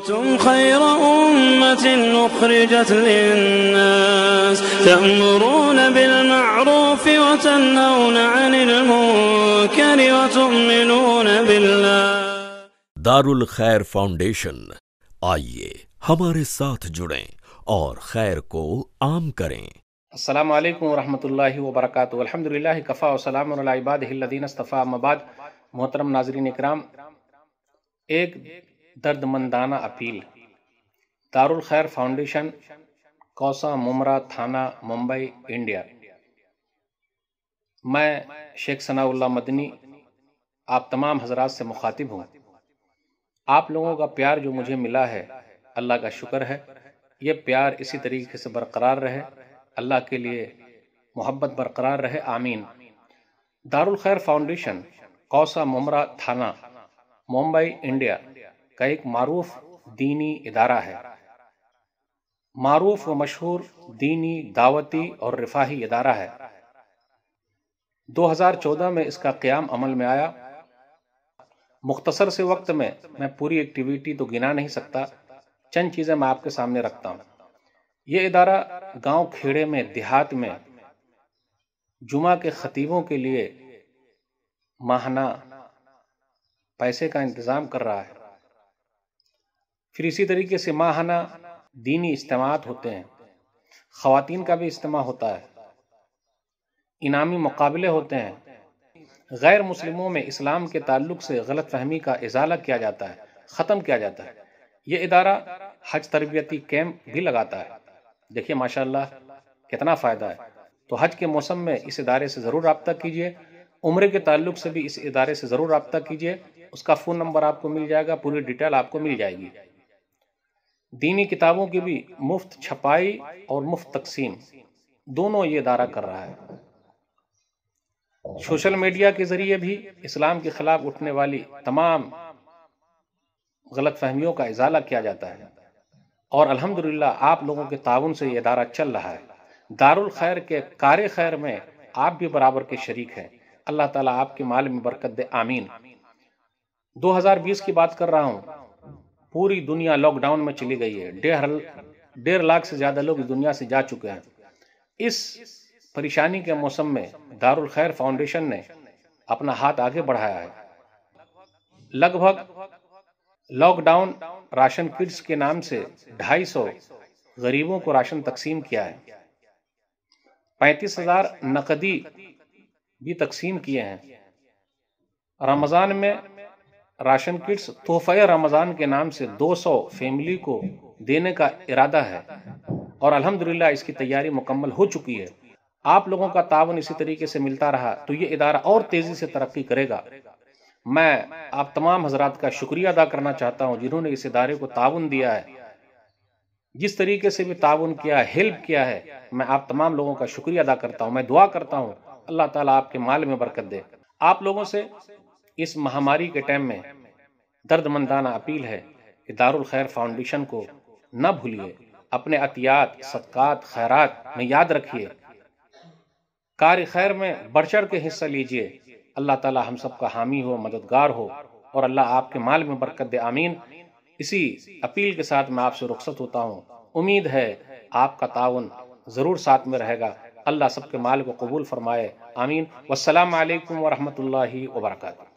كنتم خير أمة أخرجت للناس تأمرون بالمعروف وتنهون عن المنكر وتؤمنون بالله दारुल खैर फाउंडेशन आइए हमारे साथ जुड़ें और खैर को आम करें असलम वरहमल वबरक अलहमदिल्ला कफ़ा वसलामबादीन अस्तफ़ा मबाद मोहतरम नाजरीन इकराम एक दर्दमंदाना अपील दारुल खैर फाउंडेशन कौसा मुमरा थाना मुंबई इंडिया मैं शेख सनाउल्ला मदनी आप तमाम हजरात से मुखातिब हूँ आप लोगों का प्यार जो मुझे मिला है अल्लाह का शुक्र है ये प्यार इसी तरीके से बरकरार रहे अल्लाह के लिए मोहब्बत बरकरार रहे आमीन दारुल खैर फाउंडेशन कौसा मुमरा थाना मुंबई इंडिया का एक मरूफ दीनी इदारा है मरूफ व मशहूर दीनी दावती और रिफाही इदारा है 2014 में इसका क्याम अमल में आया मुख्तसर से वक्त में मैं पूरी एक्टिविटी तो गिना नहीं सकता चंद चीज़ें मैं आपके सामने रखता हूँ ये इदारा गांव खेड़े में देहात में जुमा के ख़तीबों के लिए माहाना पैसे का इंतज़ाम कर रहा है फिर इसी तरीके से माहाना दीनी इज्तम होते हैं खातिन का भी इज्तम होता है इनामी मुकाबले होते हैं गैर मुस्लिमों में इस्लाम के ताल्लुक से गलत फहमी का इजाला किया जाता है ख़त्म किया जाता है ये इदारा हज तरबती कैंप भी लगाता है देखिए माशाल्लाह कितना फ़ायदा है तो हज के मौसम में इस इदारे से ज़रूर रबता कीजिए उम्र के ताल्लुक से भी इस इदारे से ज़रूर रबता कीजिए उसका फ़ोन नंबर आपको मिल जाएगा पूरी डिटेल आपको मिल जाएगी दीनी किताबों की भी मुफ्त छपाई और मुफ्त तकसीम दोनों ये इदारा कर रहा है सोशल मीडिया के ज़रिए भी इस्लाम के ख़िलाफ़ उठने वाली तमाम गलत फहमियों का इजाला किया जाता है और अल्हम्दुलिल्लाह आप लोगों के ताउन से ये इदारा चल रहा है दारुल खैर के कार खैर में आप भी बराबर के शरीक हैं अल्लाह ताला आपके माल में बरकत दे आमीन 2020 की बात कर रहा हूँ पूरी दुनिया लॉकडाउन में चली गई है डेढ़ डेढ़ लाख से ज़्यादा लोग इस दुनिया से जा चुके हैं इस परेशानी के मौसम में दारुल खैर फाउंडेशन ने अपना हाथ आगे बढ़ाया है लगभग लॉकडाउन राशन किट्स के नाम से 250 गरीबों को राशन तकसीम किया है 35,000 नकदी भी तकसीम किए हैं रमज़ान में राशन किट्स तोहफा रमज़ान के नाम से 200 फैमिली को देने का इरादा है और अल्हम्दुलिल्लाह इसकी तैयारी मुकम्मल हो चुकी है आप लोगों का तावन इसी तरीके से मिलता रहा तो ये इदारा और तेज़ी से तरक्की करेगा मैं आप तमाम हजरात का शुक्रिया अदा करना चाहता हूँ जिन्होंने इस इदारे को ताउन दिया है जिस तरीके से भी ताउन किया हेल्प किया है मैं आप तमाम लोगों का शुक्रिया अदा करता हूँ मैं दुआ करता हूँ अल्लाह ताला आपके माल में बरकत दे आप लोगों से इस महामारी के टाइम में दर्दमंदाना अपील है कि दारुल खैर फाउंडेशन को न भूलिए अपने अतियात सदकात खैरात में याद रखिए कार्य खैर में बढ़ चढ़ के हिस्सा लीजिए अल्लाह ताला हम का हामी हो मददगार हो और अल्लाह आपके माल में बरकत दे आमीन इसी अपील के साथ मैं आपसे रुख्सत होता हूँ उम्मीद है आपका ताउन ज़रूर साथ में रहेगा अल्लाह सबके माल को कबूल फरमाए आमीन वालकम वरहमल वर्का